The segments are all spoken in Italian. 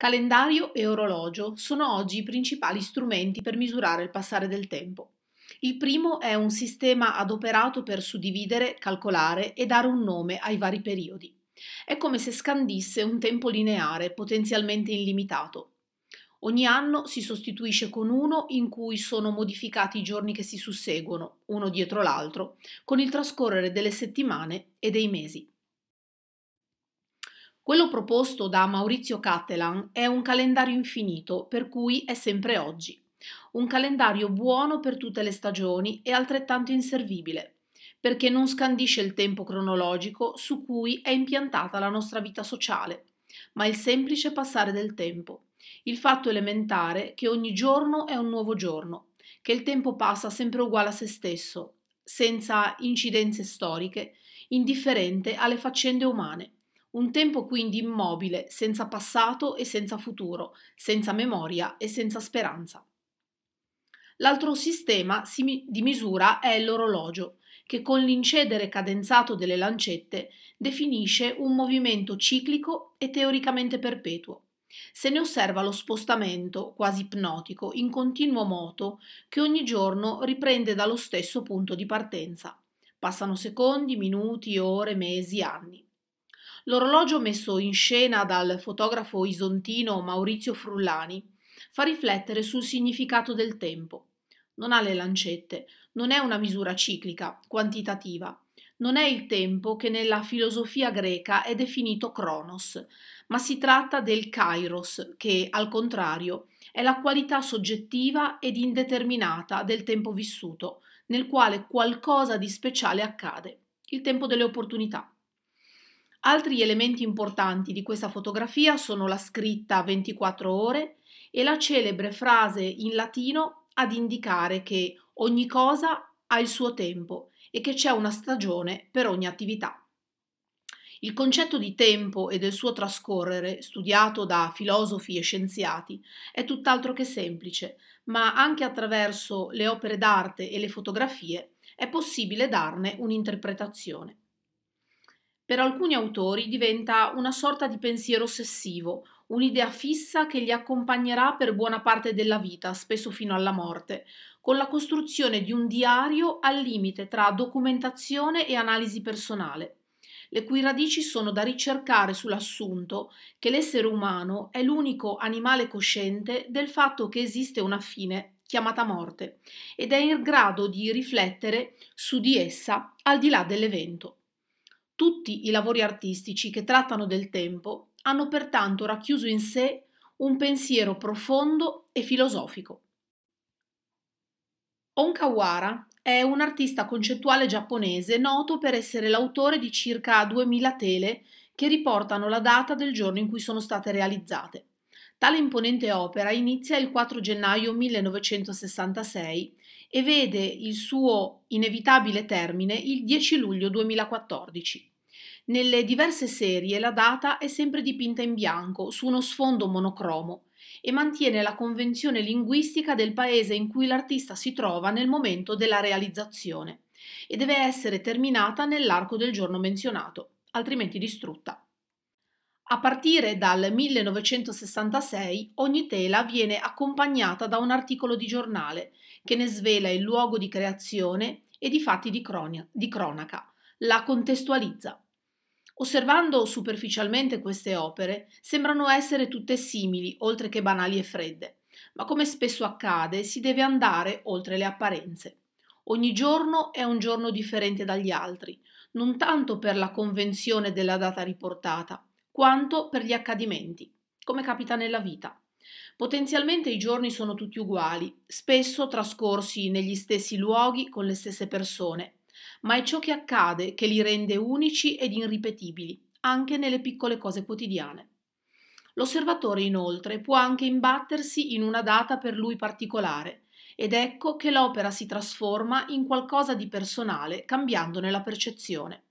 Calendario e orologio sono oggi i principali strumenti per misurare il passare del tempo. Il primo è un sistema adoperato per suddividere, calcolare e dare un nome ai vari periodi. È come se scandisse un tempo lineare potenzialmente illimitato. Ogni anno si sostituisce con uno in cui sono modificati i giorni che si susseguono, uno dietro l'altro, con il trascorrere delle settimane e dei mesi. Quello proposto da Maurizio Cattelan è un calendario infinito, per cui è sempre oggi. Un calendario buono per tutte le stagioni e altrettanto inservibile, perché non scandisce il tempo cronologico su cui è impiantata la nostra vita sociale, ma il semplice passare del tempo, il fatto elementare che ogni giorno è un nuovo giorno, che il tempo passa sempre uguale a se stesso, senza incidenze storiche, indifferente alle faccende umane. Un tempo quindi immobile, senza passato e senza futuro, senza memoria e senza speranza. L'altro sistema di misura è l'orologio, che con l'incedere cadenzato delle lancette definisce un movimento ciclico e teoricamente perpetuo. Se ne osserva lo spostamento, quasi ipnotico, in continuo moto, che ogni giorno riprende dallo stesso punto di partenza. Passano secondi, minuti, ore, mesi, anni. L'orologio messo in scena dal fotografo isontino Maurizio Frullani fa riflettere sul significato del tempo. Non ha le lancette, non è una misura ciclica, quantitativa. Non è il tempo che nella filosofia greca è definito cronos, ma si tratta del kairos, che al contrario è la qualità soggettiva ed indeterminata del tempo vissuto, nel quale qualcosa di speciale accade, il tempo delle opportunità. Altri elementi importanti di questa fotografia sono la scritta 24 ore e la celebre frase in latino ad indicare che ogni cosa ha il suo tempo e che c'è una stagione per ogni attività. Il concetto di tempo e del suo trascorrere, studiato da filosofi e scienziati, è tutt'altro che semplice, ma anche attraverso le opere d'arte e le fotografie è possibile darne un'interpretazione. Per alcuni autori diventa una sorta di pensiero ossessivo, un'idea fissa che li accompagnerà per buona parte della vita, spesso fino alla morte, con la costruzione di un diario al limite tra documentazione e analisi personale le cui radici sono da ricercare sull'assunto che l'essere umano è l'unico animale cosciente del fatto che esiste una fine chiamata morte ed è in grado di riflettere su di essa al di là dell'evento. Tutti i lavori artistici che trattano del tempo hanno pertanto racchiuso in sé un pensiero profondo e filosofico. Onkawara è un artista concettuale giapponese noto per essere l'autore di circa 2000 tele che riportano la data del giorno in cui sono state realizzate. Tale imponente opera inizia il 4 gennaio 1966 e vede il suo inevitabile termine il 10 luglio 2014. Nelle diverse serie la data è sempre dipinta in bianco su uno sfondo monocromo e mantiene la convenzione linguistica del paese in cui l'artista si trova nel momento della realizzazione e deve essere terminata nell'arco del giorno menzionato, altrimenti distrutta. A partire dal 1966 ogni tela viene accompagnata da un articolo di giornale che ne svela il luogo di creazione e di fatti di, cronia, di cronaca, la contestualizza. Osservando superficialmente queste opere, sembrano essere tutte simili, oltre che banali e fredde, ma come spesso accade si deve andare oltre le apparenze. Ogni giorno è un giorno differente dagli altri, non tanto per la convenzione della data riportata, quanto per gli accadimenti, come capita nella vita. Potenzialmente i giorni sono tutti uguali, spesso trascorsi negli stessi luoghi con le stesse persone, ma è ciò che accade che li rende unici ed irripetibili, anche nelle piccole cose quotidiane. L'osservatore inoltre può anche imbattersi in una data per lui particolare ed ecco che l'opera si trasforma in qualcosa di personale cambiandone la percezione.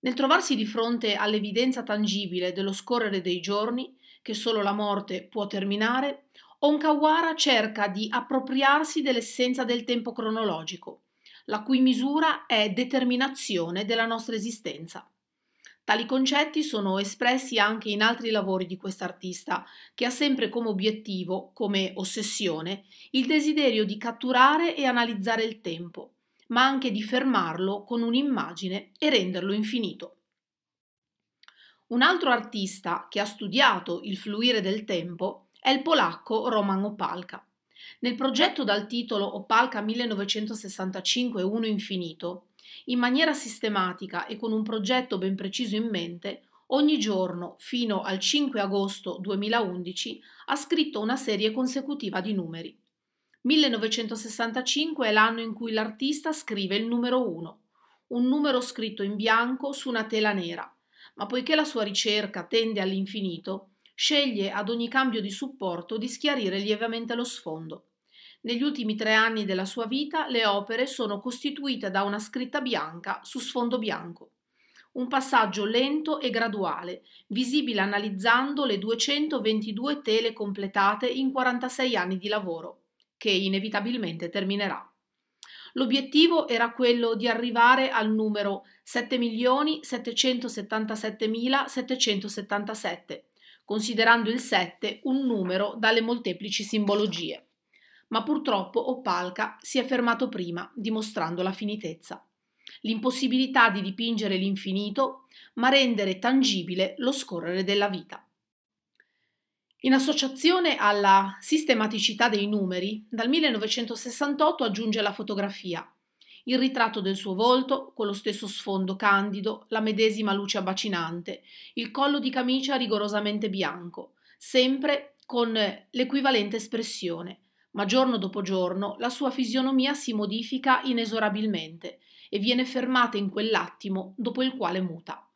Nel trovarsi di fronte all'evidenza tangibile dello scorrere dei giorni, che solo la morte può terminare, Onkawara cerca di appropriarsi dell'essenza del tempo cronologico, la cui misura è determinazione della nostra esistenza. Tali concetti sono espressi anche in altri lavori di quest'artista, che ha sempre come obiettivo, come ossessione, il desiderio di catturare e analizzare il tempo, ma anche di fermarlo con un'immagine e renderlo infinito. Un altro artista che ha studiato il fluire del tempo è il polacco Roman Opalka. Nel progetto dal titolo Opalca 1965 1 infinito, in maniera sistematica e con un progetto ben preciso in mente, ogni giorno fino al 5 agosto 2011 ha scritto una serie consecutiva di numeri. 1965 è l'anno in cui l'artista scrive il numero 1, un numero scritto in bianco su una tela nera, ma poiché la sua ricerca tende all'infinito, sceglie ad ogni cambio di supporto di schiarire lievemente lo sfondo. Negli ultimi tre anni della sua vita le opere sono costituite da una scritta bianca su sfondo bianco. Un passaggio lento e graduale, visibile analizzando le 222 tele completate in 46 anni di lavoro, che inevitabilmente terminerà. L'obiettivo era quello di arrivare al numero 7.777.777, considerando il 7 un numero dalle molteplici simbologie ma purtroppo Oppalca si è fermato prima, dimostrando la finitezza. L'impossibilità di dipingere l'infinito, ma rendere tangibile lo scorrere della vita. In associazione alla sistematicità dei numeri, dal 1968 aggiunge la fotografia, il ritratto del suo volto, con lo stesso sfondo candido, la medesima luce abbacinante, il collo di camicia rigorosamente bianco, sempre con l'equivalente espressione, ma giorno dopo giorno la sua fisionomia si modifica inesorabilmente e viene fermata in quell'attimo dopo il quale muta.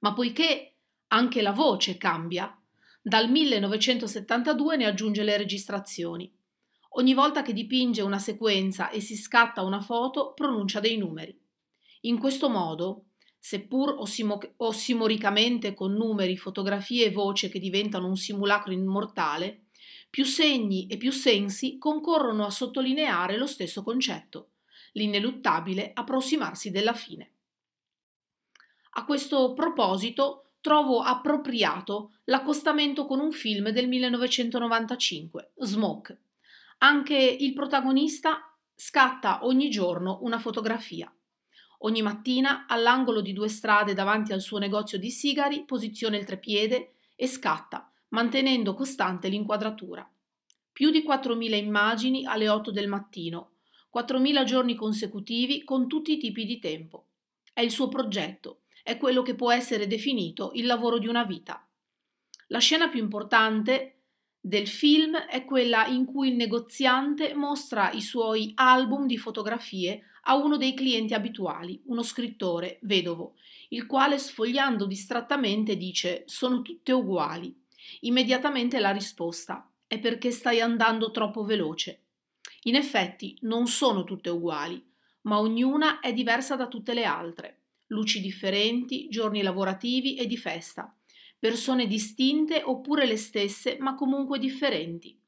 Ma poiché anche la voce cambia, dal 1972 ne aggiunge le registrazioni. Ogni volta che dipinge una sequenza e si scatta una foto, pronuncia dei numeri. In questo modo, seppur ossimoricamente con numeri, fotografie e voce che diventano un simulacro immortale, più segni e più sensi concorrono a sottolineare lo stesso concetto, l'ineluttabile approssimarsi della fine. A questo proposito trovo appropriato l'accostamento con un film del 1995, Smoke. Anche il protagonista scatta ogni giorno una fotografia. Ogni mattina, all'angolo di due strade davanti al suo negozio di sigari, posiziona il trepiede e scatta, mantenendo costante l'inquadratura. Più di 4.000 immagini alle 8 del mattino, 4.000 giorni consecutivi con tutti i tipi di tempo. È il suo progetto, è quello che può essere definito il lavoro di una vita. La scena più importante del film è quella in cui il negoziante mostra i suoi album di fotografie a uno dei clienti abituali, uno scrittore vedovo, il quale sfogliando distrattamente dice sono tutte uguali. Immediatamente la risposta è perché stai andando troppo veloce. In effetti non sono tutte uguali, ma ognuna è diversa da tutte le altre. Luci differenti, giorni lavorativi e di festa, persone distinte oppure le stesse ma comunque differenti.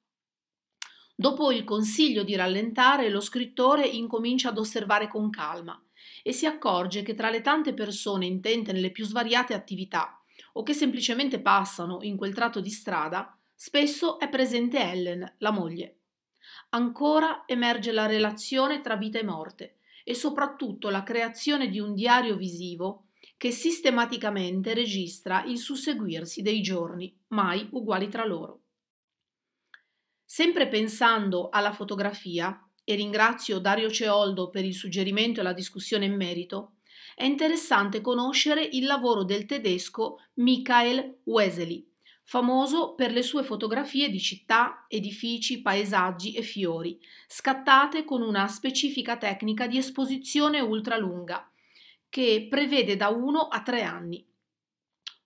Dopo il consiglio di rallentare, lo scrittore incomincia ad osservare con calma e si accorge che tra le tante persone intente nelle più svariate attività, o che semplicemente passano in quel tratto di strada, spesso è presente Ellen, la moglie. Ancora emerge la relazione tra vita e morte e soprattutto la creazione di un diario visivo che sistematicamente registra il susseguirsi dei giorni, mai uguali tra loro. Sempre pensando alla fotografia, e ringrazio Dario Ceoldo per il suggerimento e la discussione in merito, è interessante conoscere il lavoro del tedesco Michael Wesley, famoso per le sue fotografie di città, edifici, paesaggi e fiori, scattate con una specifica tecnica di esposizione ultralunga, che prevede da 1 a 3 anni.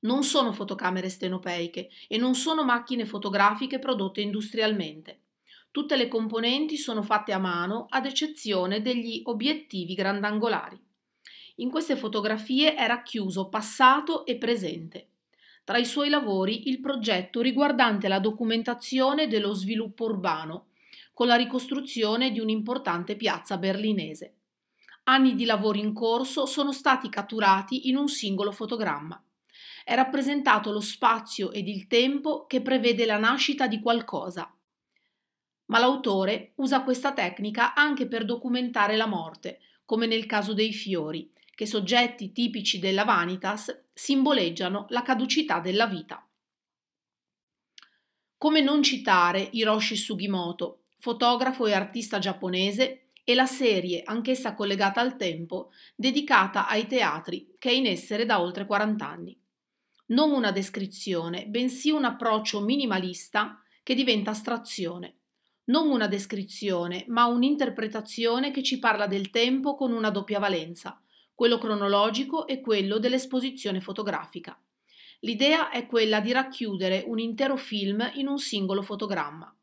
Non sono fotocamere stenopeiche e non sono macchine fotografiche prodotte industrialmente. Tutte le componenti sono fatte a mano, ad eccezione degli obiettivi grandangolari. In queste fotografie è racchiuso passato e presente. Tra i suoi lavori il progetto riguardante la documentazione dello sviluppo urbano, con la ricostruzione di un'importante piazza berlinese. Anni di lavori in corso sono stati catturati in un singolo fotogramma. È rappresentato lo spazio ed il tempo che prevede la nascita di qualcosa. Ma l'autore usa questa tecnica anche per documentare la morte, come nel caso dei fiori, che soggetti tipici della vanitas simboleggiano la caducità della vita. Come non citare Hiroshi Sugimoto, fotografo e artista giapponese, e la serie, anch'essa collegata al tempo, dedicata ai teatri, che è in essere da oltre 40 anni. Non una descrizione, bensì un approccio minimalista che diventa astrazione. Non una descrizione, ma un'interpretazione che ci parla del tempo con una doppia valenza, quello cronologico e quello dell'esposizione fotografica. L'idea è quella di racchiudere un intero film in un singolo fotogramma.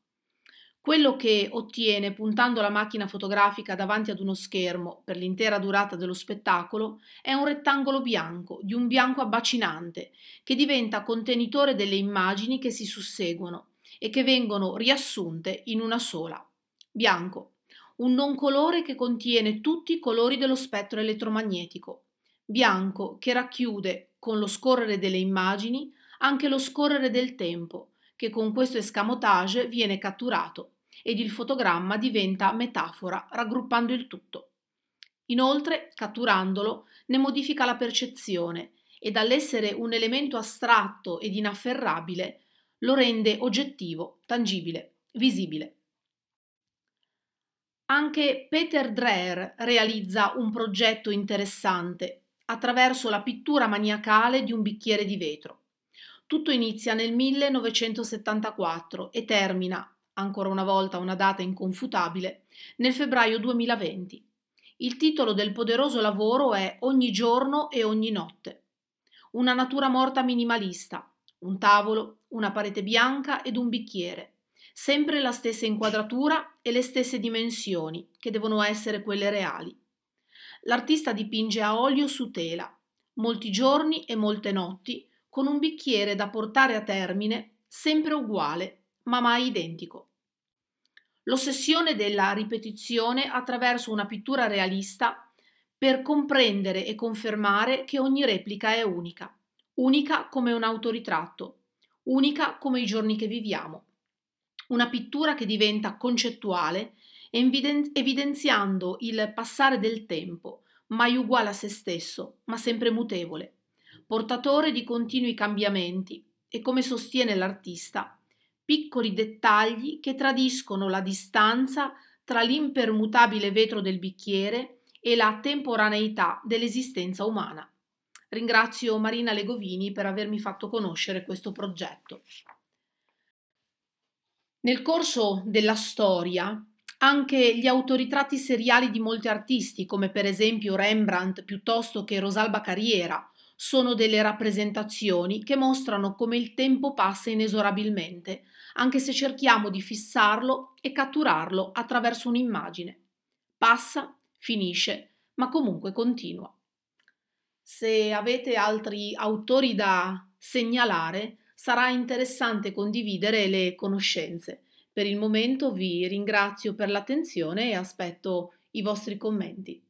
Quello che ottiene puntando la macchina fotografica davanti ad uno schermo per l'intera durata dello spettacolo è un rettangolo bianco, di un bianco abbacinante, che diventa contenitore delle immagini che si susseguono e che vengono riassunte in una sola. Bianco, un non colore che contiene tutti i colori dello spettro elettromagnetico, bianco che racchiude, con lo scorrere delle immagini, anche lo scorrere del tempo, che con questo escamotage viene catturato ed il fotogramma diventa metafora, raggruppando il tutto. Inoltre, catturandolo, ne modifica la percezione e dall'essere un elemento astratto ed inafferrabile lo rende oggettivo, tangibile, visibile. Anche Peter Dreher realizza un progetto interessante attraverso la pittura maniacale di un bicchiere di vetro. Tutto inizia nel 1974 e termina, ancora una volta una data inconfutabile, nel febbraio 2020. Il titolo del poderoso lavoro è Ogni giorno e ogni notte. Una natura morta minimalista, un tavolo, una parete bianca ed un bicchiere sempre la stessa inquadratura e le stesse dimensioni, che devono essere quelle reali. L'artista dipinge a olio su tela, molti giorni e molte notti, con un bicchiere da portare a termine, sempre uguale, ma mai identico. L'ossessione della ripetizione attraverso una pittura realista per comprendere e confermare che ogni replica è unica, unica come un autoritratto, unica come i giorni che viviamo una pittura che diventa concettuale, evidenziando il passare del tempo, mai uguale a se stesso, ma sempre mutevole, portatore di continui cambiamenti e, come sostiene l'artista, piccoli dettagli che tradiscono la distanza tra l'impermutabile vetro del bicchiere e la temporaneità dell'esistenza umana. Ringrazio Marina Legovini per avermi fatto conoscere questo progetto. Nel corso della storia, anche gli autoritratti seriali di molti artisti, come per esempio Rembrandt piuttosto che Rosalba Carriera, sono delle rappresentazioni che mostrano come il tempo passa inesorabilmente, anche se cerchiamo di fissarlo e catturarlo attraverso un'immagine. Passa, finisce, ma comunque continua. Se avete altri autori da segnalare, sarà interessante condividere le conoscenze. Per il momento vi ringrazio per l'attenzione e aspetto i vostri commenti.